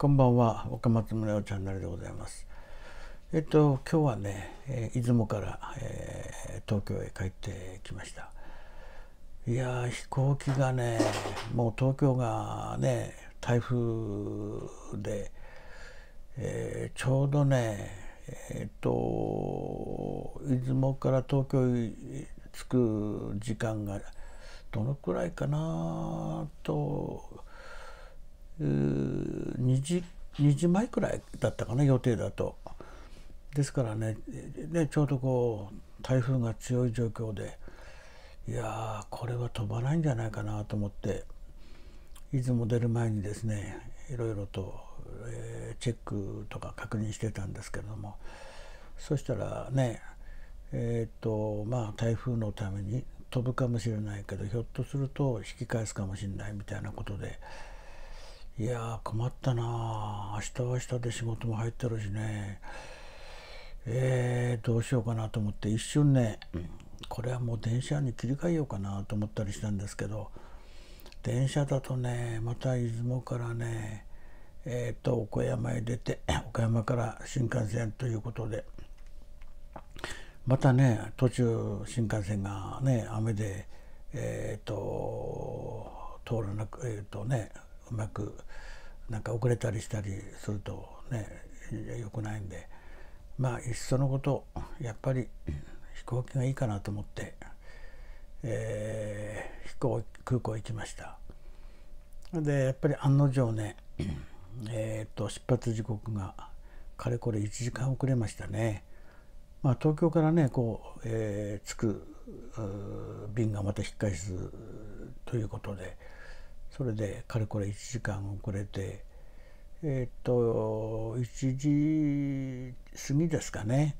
こんばんは岡松宗男チャンネルでございますえっと今日はね、えー、出雲から、えー、東京へ帰ってきましたいや飛行機がねもう東京がね台風で、えー、ちょうどねえっと出雲から東京へ着く時間がどのくらいかなと2時 ,2 時前くらいだったかな予定だと。ですからねねちょうどこう台風が強い状況でいやこれは飛ばないんじゃないかなと思って出雲出る前にですねいろいろと、えー、チェックとか確認してたんですけれどもそしたらねえっ、とまあ台風のために飛ぶかもしれないけどひょっとすると引き返すかもしれないみたいなことで。いや困ったな明日は明日で仕事も入ってるしねえー、どうしようかなと思って一瞬ねこれはもう電車に切り替えようかなと思ったりしたんですけど電車だとねまた出雲からねえっ、ー、と岡山へ出て 岡山から新幹線ということでまたね途中新幹線がね雨でえっ、ー、と通らなくえっ、ー、とねうまくなんか遅れたりしたりするとね良くないんでまあいっそのことやっぱり飛行機がいいかなと思って、えー、飛行空港行きましたでやっぱり案の定ねえーと、出発時刻がかれこれ1時間遅れましたね、まあ、東京からねこう、えー、着く便がまた引っ返すということで。それでかれこれ1時間遅れてえっ、と1時過ぎですかね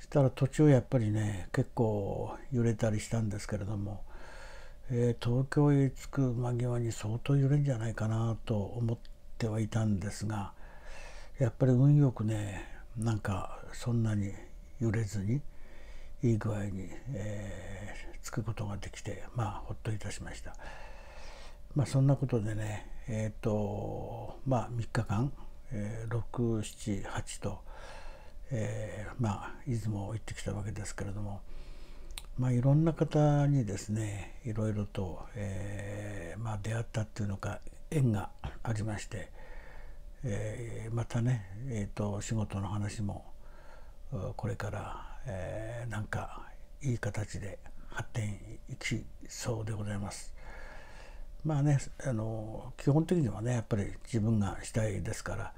したら途中やっぱりね結構揺れたりしたんですけれども、えー、東京へ着く間際に相当揺れんじゃないかなと思ってはいたんですがやっぱり運よくねなんかそんなに揺れずにいい具合に、えー、着くことができてまあほっといたしました。まあ、そんなことでねえっ、ー、とまあ3日間、えー、678と、えー、まあ出雲行ってきたわけですけれども。まあ、いろんな方にですねいろいろと、えーまあ、出会ったっていうのか縁がありまして、えー、またね、えーと、と仕事の話もこれから、えー、なんかいい形で発展いきそうでございます。まあねあの基本的にはねやっぱり自分がしたいですからや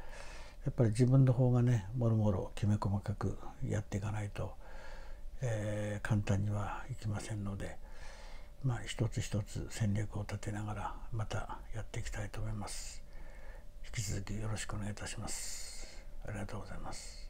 っぱり自分の方がねもろもろきめ細かくやっていかないと、えー、簡単にはいきませんので、まあ、一つ一つ戦略を立てながらまたやっていきたいと思います。引き続きよろしくお願いいたします。ありがとうございます。